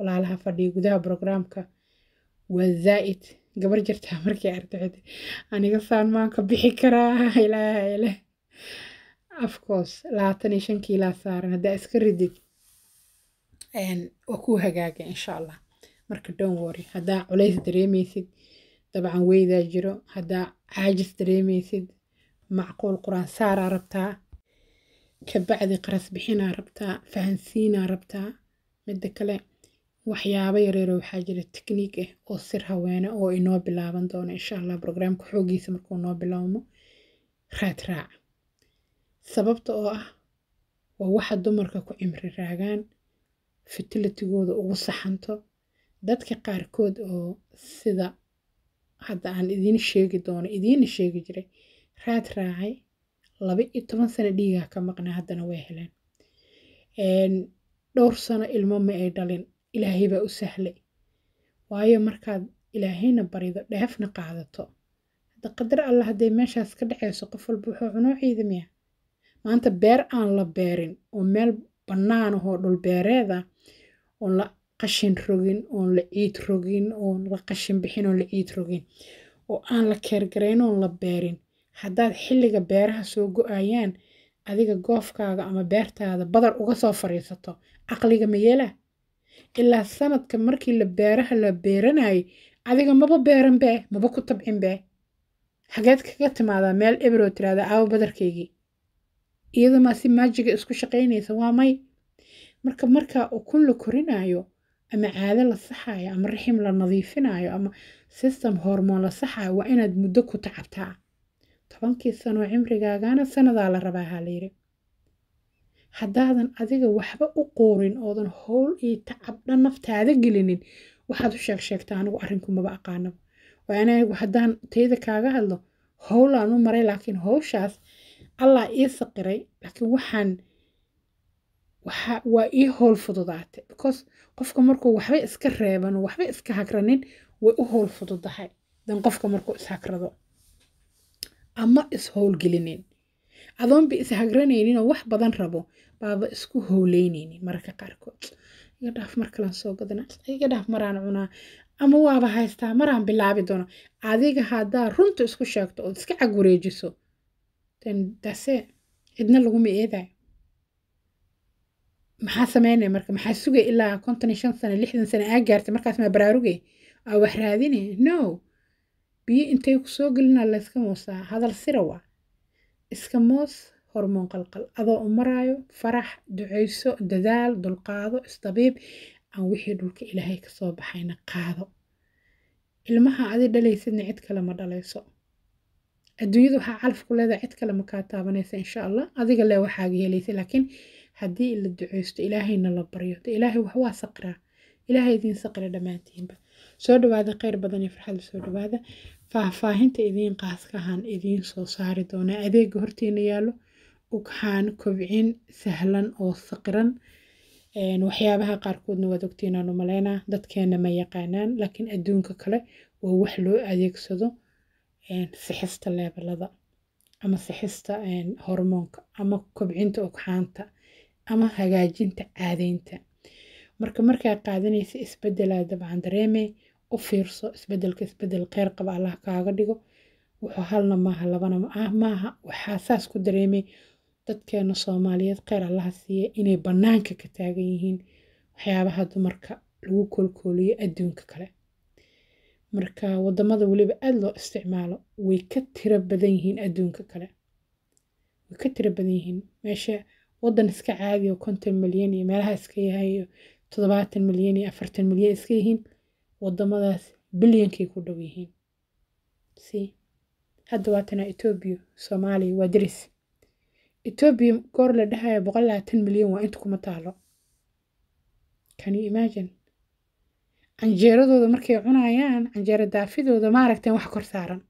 walaalaha fadhiya gudaha brogramka waa zaa'id gabar jirtaa markay arkixid aniga saan maanka bixi karaa ilaahay leh afcourse labaatan iyo shan kiilaa saaran haddaa iska ridid waa kuu hagaaga insha allah marka donwori haddaa culays dareemaysid dabcan weydaa jiro haddaa caajis dareemaysid macquul quraan saaraa rabtaa kabacdi qaras bixinaa rabtaa fahansiinaa rabtaa midda kale waxyaabo yareero waxaa jira technique eh ah oo sir haweene oo inoo bilaaban doono insha allah brograamka xoogiisa markuu noo bilaabmo raad sababta oo ah waa waxa dumarka ku cimri raagaan fertilitigooda ugu saxanto dadka qaarkood oo sida hadda aan idiin sheegi doono idiina sheegi jiray raad raacay laba iyo toban sano dhiigaa ka maqnaa haddana way heleen dhowr sano ilmo ma ay dhalin ilaahay baa u sahlay waayo markaad ilaahayna barido dheefna qaadato hadda qadar alla hadday meeshaas ka dhacayso qof walba wuxuu cunoo ciidamiya maanta beer aan la beerin oo meel bannaan ahoo beereeda oon la qashin rogin oon la ciid rogin oon la qashin bixin oon la ciid rogin oo aan la keergarayn oon la beerin haddaad xilliga beeraha soo go-ayaan adiga goofkaaga ama beertaada badar uga soo fariisato caqliga ma yeelaa ilaa sanadka markii la beeraha la beeranayay adiga maba beeran bee maba ku tabcin bee xageed kaga timaadaa meel eberoo tiraada aawo badarkaygii iyadamaa si maajiga isku shaqaynaysa waa may marka markaa ukun la korinayo ama caado la saxaayo ama raxim la nadiifinaayo ama system hormoon la saxaayo waa inaad muddo ku tacabtaa tobankii sanoo cimrigaagana sanadaa la rabaa haa layidhi haddaadan adiga waxba u qoorin oodan howl iyo tacabdha naftaada gelinin waxaad u sheeg sheegtaa anigu arrinkumaba aqaanaba anigu haddaan tayda kaaga hadlo howlaan u maray laakiin howshaas allah ii saqiray laakiin waxaan waa ii howl fududaatay because qofka markuu waxba iska reeban waxba iska hagranin way u howl fududahay dan qofka markuu ishagrado ama is howlgelinin adoonba ishagranayninoo wax badan rabo baaba isku howleynayni mararka qaarkood iga dhaaf markalan soo gadana iga dhaaf maraan cunaa ama waaba haystaa maraan bilaabi doono adiga haddaa runta isku sheegto ood iska cagwareejiso dase cidna laguma eeday maxaa sameynay marka maxaa sugay ilaa konton iyo shan sano lixdan sano aa gaartay markaas maa baraarugay aa wax raadine no biyo intay ku gelina layska muusaa hadal sira waa iska moos hormoon qalqal adoo u maraayo farax ducayso dadaal dulqaado isdabiib aan wixii dhulka ilaahay kasoo baxayna qaado ilmaha adi dhalaysidna cid kale ma dhalayso adduunyadu waxaa calaf ku leedaha cid kale ma kaa taabanaysa insha allah adiga le waxaaga helaysa laakiin haddii la duceysto ilaahayna la baryo de ilaahay waxwaa saqraa ilaahay idiin saqra dhammaantiinba soo dhawaada kheyr badan iyo farxadda soo dhawaada faahfaahinta idiin qaaskahan idiin soo saari doonaa adeega hortiina yaallo ugxaan kobcin sahlan oo saqiran waxyaabaha qaarkoodna waad ogtiinaanu maleynaa dadkeena ma yaqaanaan laakiin adduunka kale waa wax loo adeegsado sixista leebalada ama sixista hormoonka ama kobcinta ugxaanta ama hagaajinta caadeynta marka markaa qaadanaysa isbedela dabcan dareeme u fiirso isbedelka isbedel kheyr qaba allah kaaga dhigo wuxuu halna maaha labana ah, maaha waxaa saas ku dareemay dadkeena soomaaliyeed kheyr allaha siiya inay banaanka ka taagan yihiin waxyaabaha dumarka lagu koolkooliyo adduunka kale marka wadamada weliba aada loo isticmaalo way ka tiro badan yihiin adduunka kale way ka tiro badan yihiin meesha wadan iska caadi oo konton milyan iyo meelaha iska yahay todobaatan milyan iyo afartan milyan iska yihiin wadamadaas bilyankay ku dhow yihiin hadda waatanaa etoobiya soomaaliya waa daris etoobiya goor la dhahaya boqol labaatan milyan waa inta kuma taalo kan imagin canjeeradooda markay cunayaan canjeero daafidooda maaragtan wax kor saaran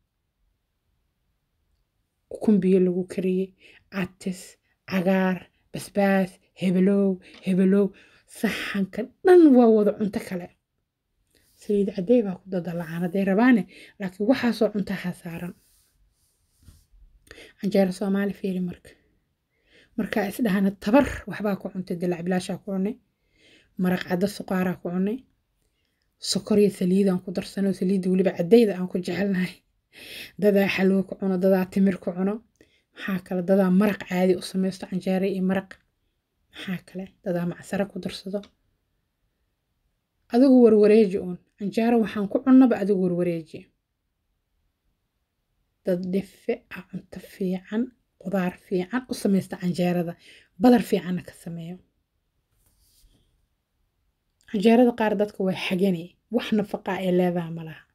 ukumbiyo lagu kariyey catis cagaar basbaas hebelow hebelow saxanka dhan waa wada cunto kale saliid cadey baa ku dada lacaanaday rabaane laakiin waxaasoo cuntaha saaran canjeero soomaali fiiri marka markaa isdhahana tabar waxbaa ku cuntay dilacbilaashaa ku cunay maraq cadda suqaaraa ku cunay sokoriyo saliidaan ku darsanay saliidda weliba cadayda aan ku jecelnahay dadaa xalwo ku cuno dadaa timir ku cuno maxaa kale dadaa maraq caadi u samaysto canjeere iyo maraq maxaa kale dadaa macsara ku darsado adigu warwareeji uun canjaaro waxaan ku cunnaba adigu warwareeji dad dhife ah cunto fiican qudaar fiican u samaysta canjeerada badar fiicanna ka sameeyo canjeerada qaar dadka waa xagani wax nafaqa ee leedaha malaha laha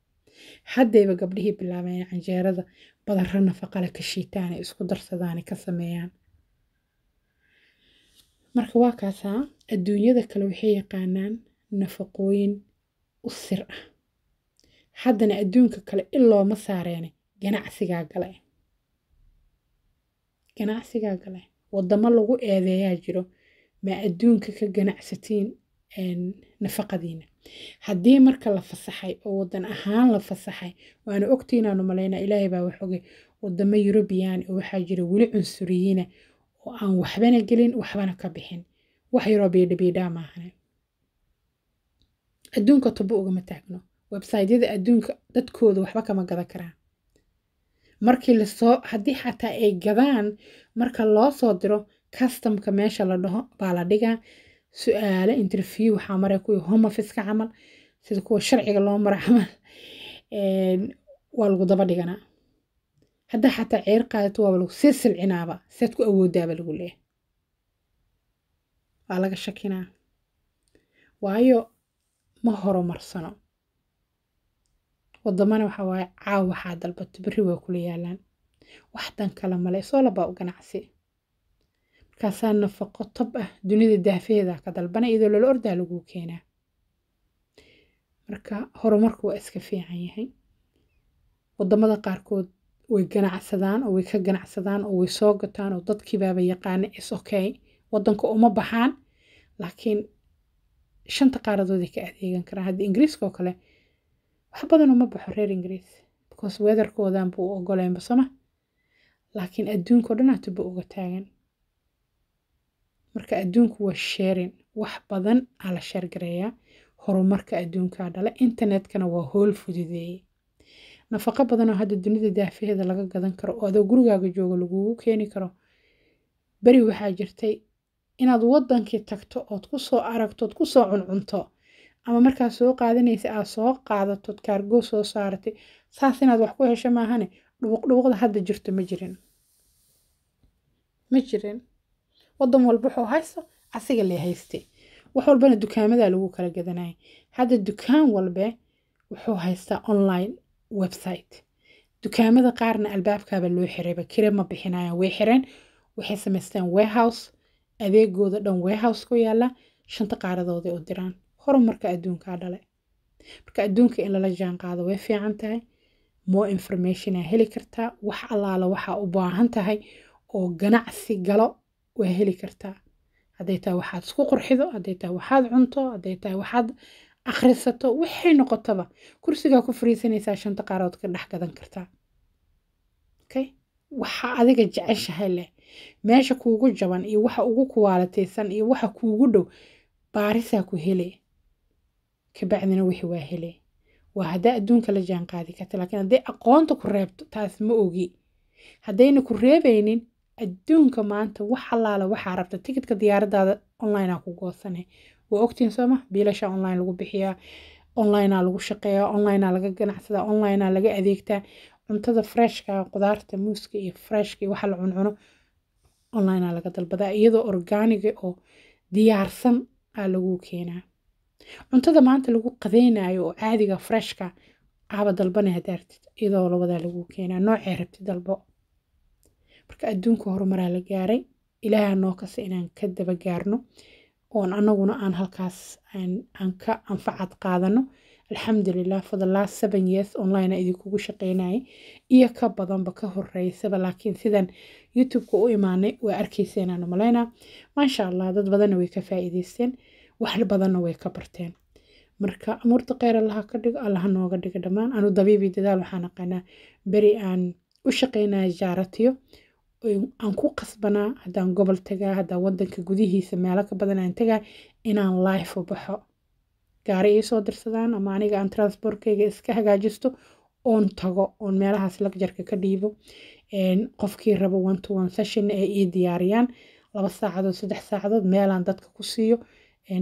haddayba gabdhihii bilaabeen canjeerada badarra nafaqale ka shiitaane isku darsadaane ka sameeyaan marka waa kaasaa adduunyada kale waxay yaqaanaan nafaqooyin u sir ah haddana adduunka kale ilooma saareene ganacsigaa gale ganacsigaa gale waddamo lagu eedeeyaa jiro ma adduunka ka ganacsatiin nafaqadiina haddii marka la fasaxay oo waddan ahaan la fasaxay waana ogtiinaanu malaynaa ilaahay baa wax ogay waddamo yurubiyan oo waxaa jira weli cunsuriyiina oo aan waxbana gelin waxbana ka bixin wax yaroo biidhabiidhaa maahane adduunka tubo ugama taagno websaytyada adduunka dadkooda waxba kama gadan karaan markii lasoo haddii xataa ay gadaan marka loo soo diro customka meesha la dhaho baa la dhigaa su-aalo interview waxaa maray kuwii home officeka camal sida kuwa sharciga loo mara camal waa lagu daba dhiganaa haddaa xataa ceer qaadato waaba lagu sii silcinaaba siaad ku awoodaaba lagu leeyahay waa laga shakinaa waayo ma horumarsano waddamana waxaa waaye caaw waxaa dalbato beri waa kula yaalaan wax dan kale male soolabaa u ganacsi markaasaa nafaqo tab ah dunida daafeedaa ka dalbana iyadoo lala ordaa laguu keenaa marka horumarku waa iska fiican yahay waddamada qaarkood way ganacsadaan oo way ka ganacsadaan oo way soo gataan oo dadkiibaaba yaqaana is okay wadanka uma baxaan laakiin shanta qaaradooday ka adeegan karaan haddii ingiriiskaoo kale wax badan uma baxo reer ingiriis because weatherkoodan buu ogoleynba sama laakiin adduunkao dhan hatuba uga taagan marka adduunku waa sharing wax badan aa la sheergareeyaa horumarka adduunkaa dhala internetkana waa hool fududeeye nafaqo badanoo hadda dunida daafaheeda laga gadan karo oo adoo gurigaaga jooga lagugu keeni karo beri waxaa jirtay inaad wadankii tagto ood kusoo aragtood kusoo cuncunto ama markaad soo qaadanaysa aad soo qaadatood kaargoo soo saaratay saas inaad wax ku hesho maahane dhubuqdhubuqda hadda jirto ma jirin ma jirin wadan walba wuxuu haysto asiga lee haystay wax walbana dukaamadaa lagu kala gadanaya hadda dukaan walbe wuxuu haystaa online website dukaamada qaarna albaabkaaba loo xirayba kire ma bixinaya way xireen waxay samaysteen warehouse adeegooda dhan warehouse ku yaala shanta qaaradooday u diraan horumarka adduunkaa dhale marka adduunka in lala jaan qaado way fiican tahay more informationa heli kartaa wax allaala waxaa u baahan tahay oo ganacsi galo waa heli kartaa haday tahay waxaad isku qurxido hadday tahay waxaad cunto hadday tahay waxaad akhrisato waxay noqotaba kursigaa ku fariisanaysaa shanta qaarood ka dhex gadan kartaa okay waxa adiga jeceshahay leh meesha kuugu jaban iyo waxa ugu kuwaalataysan iyo waxa kuugu dhow baarisaa ku hele kabacdina wixii waa hele waa haddaa adduunka la jaan karta laakiin hadday aqoonta ku reebto taas ma ogi haddayna ku reebaynin adduunka maanta wax allaala waxaa rabta tikidka diyaaradaada online aa ku goosane waa ogtiin sooma biilasha online lagu bixiyaa onlinea lagu shaqeeyaa onlinea laga ganacsadaa onlinea laga adeegtaa cuntada freshka qudaarta muuska iyo freshka iyo waxa la cuncuno onlinea laga dalbadaa iyadoo orgaaniga oo diyaarsan aa lagu keenaa cuntada maanta lagu qadaynayo oo caadiga freshka aaba dalbana hadaartid iyadoo labadaa lagu keenaa noocee rabti dalbo marka adduunka horumaraa la gaaray ilaaha noo kasa inaan ka daba gaarno oon anaguna aan halkaas aan ka anfacaad qaadano alxamdulilah for the last seven years online idinkugu shaqeynayay iyo ka badanba ka horeysaba laakiin sidan youtube-ka u imaanay waa arkayseen aanu malaynaa maasha allah dad badanna way ka faa'iideysteen wax badanna way ka barteen marka amuurta kheyr allaha ka dhigo allaha nooga dhigo dhammaan anu dabiibi dadaal waxaan aqaanaa beri aan u shaqeynaya jaaratiyo aan ku qasbanaa haddaan gobol tagaa haddaan wadanka gudihiisa meelo ka badan aan tagaa inaan life baxo gaari iisoo dirsadaan ama aniga aan transportkayga iska hagaajisto oon tago oon meelahaas lakjarka ka dhiibo qofkii rabo one to one session ee ii diyaariyaan laba saacadood saddex saacadood meelaan dadka ku siiyo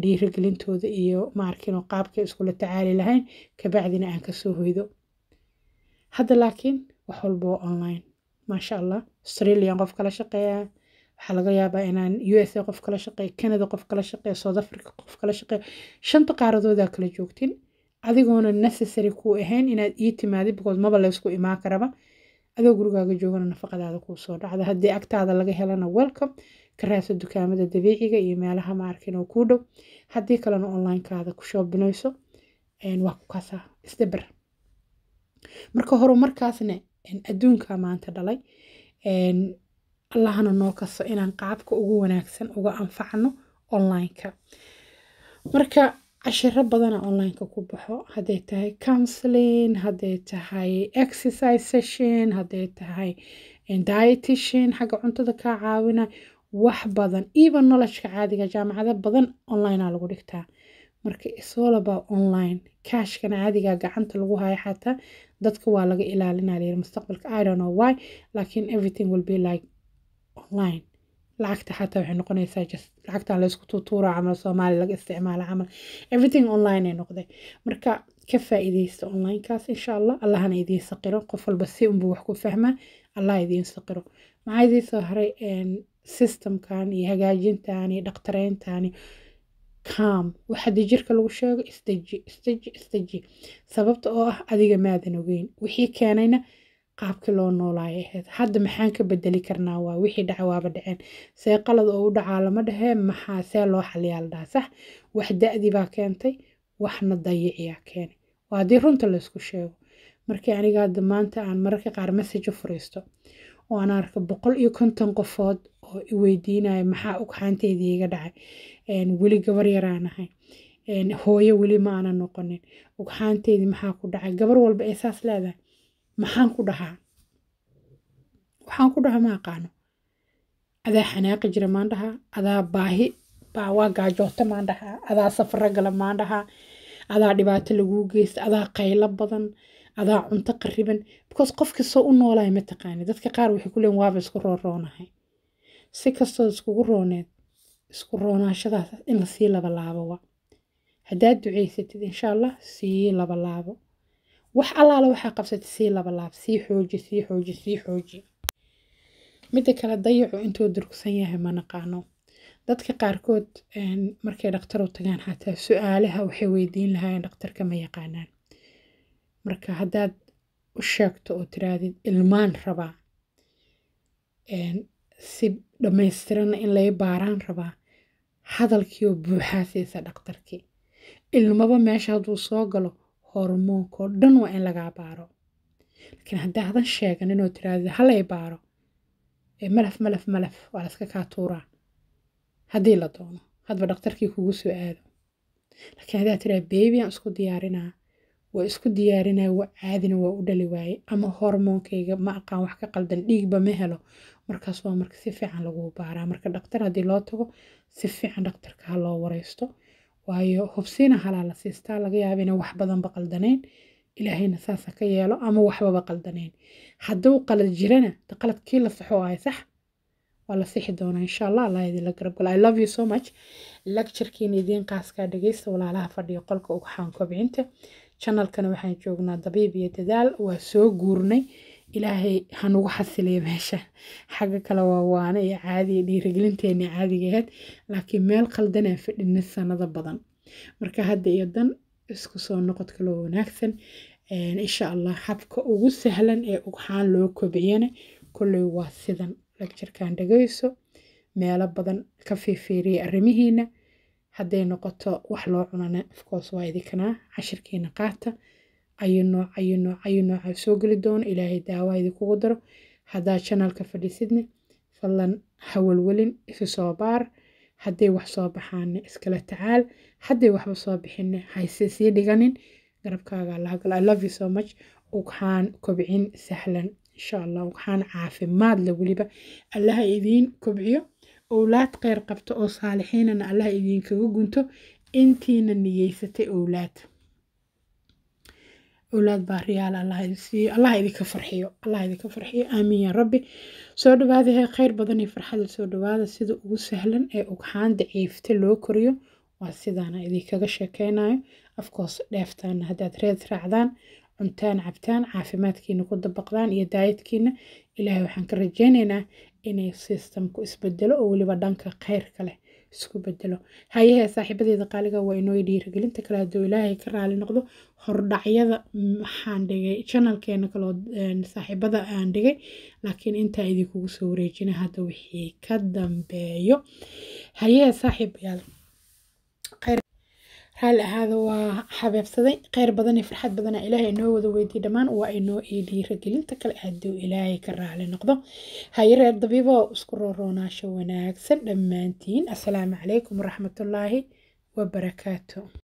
dhiirigelintooda iyo maarkiino qaabkay iskula tacaali lahayn kabacdina aan kasoo hoydo hadda laakiin wax walba online maasha allah australian qof kala shaqeeya waxaa laga yaabaa inaan u s a qof kala shaqeeya canada qof kala shaqeeya south africa qof kala shaqeeyo shanta qaaradoodaa kala joogtin adigoona necessary kuu ahayn inaad ii timaadid because maba laysku imaan karaba adoo gurigaaga joogana nafaqadaada kuu dhacda haddii agtaada laga helana welcome ka raadso dukaamada dabiiciga iyo meelaha maarkin oo kuu dhow haddii kalena onlinekaada ku shoobinayso waa ku isdabar marka hore adduunka maanta dhalay allahana noo kaso inaan qaabka ugu wanaagsan uga anfacno onlineka marka cashiro badana onlineka ku baxo hadday tahay counseling hadday tahay exercise session hadday tahay dietition xagga cuntada kaa caawina wax badan even noloshka caadiga jaamacado badan onlinea lagu dhigtaa marka isolaba online kaashkana caadiga gacanta lagu haya xataa dadka waa laga ilaalinaya mustaqbalka i don't know why laakiin everything will be like online lacagta xataa waxay noqonaysaa just lacagta laysku tuutuura camal soomaali laga isticmaala camal everything online ay noqday marka ka faa'iidaysta onlinekaas insha allah allahna idiin saqiro qof walba si unbuu wax ku fahmaa allah idiin saqiro maxaa idiin soo haray systemkan iyo hagaajintan iyo dhaqtareyntan calm waxa dejirka lagu sheego istaji istaji istaji sababta oo ah adiga maadan ogeyn wixii keenayna qaabkii loo noolaaya ahayd hadda maxaan ka bedeli karnaa waa wixii dhaca waaba dhaceen see qalad oo u dhacaa lama dhahee maxaa see loo xaliyaaldhaa sax wax da-dii baa keentay waxna dayiciyaa keenay waa haddii runta laysku sheego markii aniga hadda maanta aan mararka qaar message furiisto fariisto oo aan arko boqol iyo konton qofood oo iweydiinaya maxaa ugxaanteydii iga dhacay weli gabar yaraan hooyo weli ma aanan noqonin ugxaanteydii maxaa ku dhacay gabar walba ee saas leedahay maxaan ku dhahaa waxaan ku dhaha ma aqaano adaa xanaaqi jira maan dhahaa adaa baahi waa gaajoota maan dhahaa adaa safara gala maan dhahaa adaa dhibaato laguu geysta adaa qaylo badan adaa cunto qariban because qofkii soo u noolaya mataqaani dadka qaar waxay ku leeyiin waaba isku rooroonahay si kastoo iskugu rooneed isku roonaashadaas in lasii labalaabo haddaad ducaysatid insha allah sii labalaabo wax allaala waxaa qabsatid sii labalaab sii xooji sii xooji sii xooji midda kale dayacu intuu durugsan yahay ma naqaano dadka qaarkood markay dhakhtar u tagaan xataa su-aalaha waxay weydiin lahaayeen dhakhtarka ma yaqaanaan marka haddaad u sheegto oo tiraadid ilmaan rabaa si dhammaystirana in lay baaraan rabaa hadalkiioo buuxaa siisa dhakhtarkii ilmaba meesha hadduu soo galo hormoonkao dhan waa in lagaa baaro laakiin haddii hadan sheegan inoo tiraahdo halay baaro malaf malaf malaf waa laska kaa tuuraa haddii la doono hadba dhakhtarkii kugu soo aado laakiin haddaad tiraa beebiaan isku diyaarinaa waa isku diyaarinaa waa caadina waa u dhali waaye ama hormoonkayga ma aqaan wax ka qaldan dhiigba ma helo markaas waa marka si fiican lagu baaraa marka dhaktar haddii loo tago si fiican dhaktarka ha loo wareysto waayo hubsiina halaala la siistaa laga yaaba inay wax badanba qaldanayn ilaahayna saasa ka yeelo ama waxbaba qaldanayn hadduu qalad jirana qaladkii la saxo ay sax waa la sixi doonaa insha allah allah idinla garabgalo i love you so much lecturekiina idiin qaaskaa dhegeysta walaalaha fadhiya qolka ugxaan kobcinta channelkana waxaan joognaa dabiib iyo dadaal waa soo guurnay ilaahay hanugu xasilaya meesha xagga kale waa waana iyo caadiya dhiirigelinteeni caadigeed laakiin meel qaldanaa fadhina sanado badan marka hadda iyo dan isku soo noqod kaloo wanaagsan insha allah habka ugu sahlan ee ugxaan loo kobciyana kolley waa sidan lagjarkaan dhagayso meelo badan ka fiifiiriya arrimihiina hadday noqoto wax loo cunana afcoos waa idinkana cashirkiina qaata ayuu nooc ayuu nooc ayuu nooca soo geli doono ilaahay daawa idinkugu daro haddaad janalka fadhiisidna fadlan ha welwelin isu soo baar hadday wax soo baxaanna iskala tacaal hadday waxba soo bixinna hayse sii dhiganin garabkaaga lahagala i love you so much ugxaan kobcin sahlan insha allah ugxaan caafimaad leh weliba allaha idiin kobciyo owlaad kheyr qabto oo saalixiinana allaha idiinkaga gunto intiina niyeysatay owlaad owlaad baariyaal allah idinsiiyo allah idinka farxiyo allah idinka farxiyo aamiin ya rabbi soo dhawaadahee khayr badan iyo farxada soo dhawaada sida ugu sahlan ee ugxaan daciifta loo koriyo waa sidaana idinkaga sheekeynayo afkoos dheeftaana haddaad reed raacdaan cuntaan cabtaan caafimaadkiina ku dabaqdaan iyo daayadkiina ilaahay waxaan ka rajeynaynaa inay sistamku isbedelo oo weliba dhanka khayrka leh isku bedelo hayahe saaxiibadeeda qaaliga ah waa inoo dhiirigelinta kale hadduu ilaahay ka raali noqdo hordhacyada waxaan dhigay janalkeena kaloo saaxiibada aan dhigay laakiin intaa idinkugu soo wareejina hadda wixii ka dambeeyo hayahe saaxiibayaal raalli ahaada waa xabeebsaday kheyr badan iyo farxad badana ilaahay inoo wada weydiy dhammaan waa inoo dhiiragelinta kale hadduu ilaahay ka raali noqdo hayareer dabiibo isku rooroonaasho wanaagsan dhammaantiin assalaamu calaykum waraxmatullaahi wa barakaatu